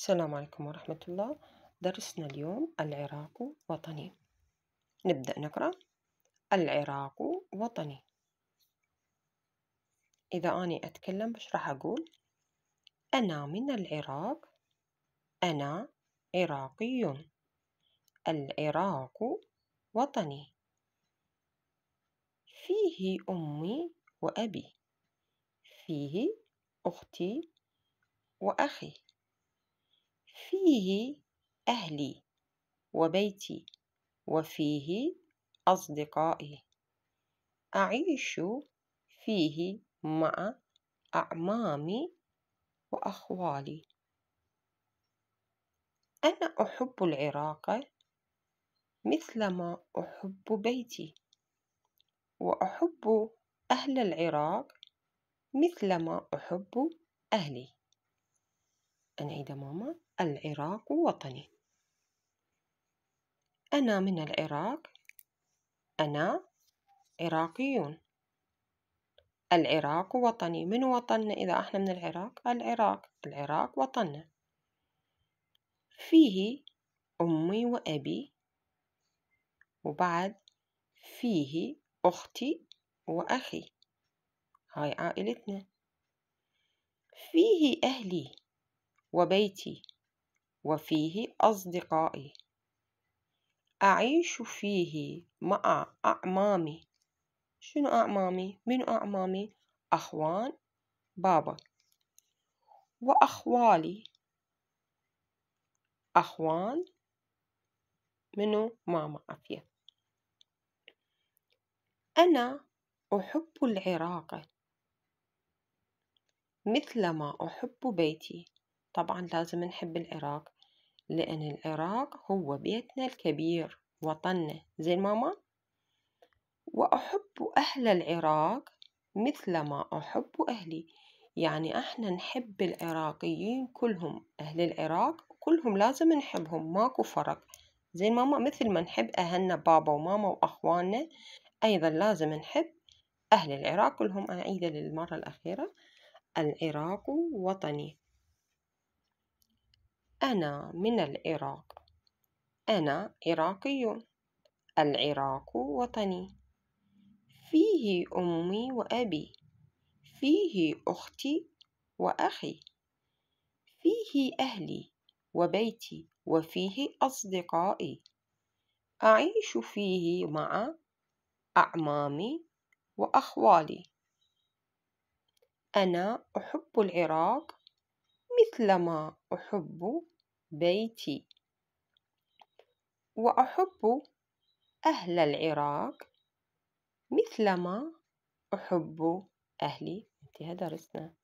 السلام عليكم ورحمة الله درسنا اليوم العراق وطني نبدأ نقرأ العراق وطني إذا أني أتكلم مش راح أقول أنا من العراق أنا عراقي العراق وطني فيه أمي وأبي فيه أختي وأخي فيه أهلي وبيتي وفيه أصدقائي أعيش فيه مع أعمامي وأخوالي أنا أحب العراق مثلما أحب بيتي وأحب أهل العراق مثلما أحب أهلي أنعيد ماما العراق وطني أنا من العراق أنا عراقيون العراق وطني من وطننا إذا إحنا من العراق العراق العراق وطننا فيه أمي وأبي وبعد فيه أختي وأخي هاي عائلتنا فيه أهلي وبيتي وفيه أصدقائي أعيش فيه مع أعمامي شنو أعمامي؟ من أعمامي؟ أخوان بابا وأخوالي أخوان منو ماما عفية أنا أحب العراق مثلما أحب بيتي طبعا لازم نحب العراق لأن العراق هو بيتنا الكبير وطننا زين ماما وأحب أهل العراق مثل ما أحب أهلي يعني احنا نحب العراقيين كلهم أهل العراق كلهم لازم نحبهم ماكو فرق زين ماما مثل ما نحب أهلنا بابا وماما وأخواننا أيضا لازم نحب أهل العراق كلهم أعيد للمرة الأخيرة العراق وطني أنا من العراق أنا عراقي العراق وطني فيه أمي وأبي فيه أختي وأخي فيه أهلي وبيتي وفيه أصدقائي أعيش فيه مع أعمامي وأخوالي أنا أحب العراق مثلما أحب بيتي وأحب أهل العراق مثلما أحب أهلي انتهى درسنا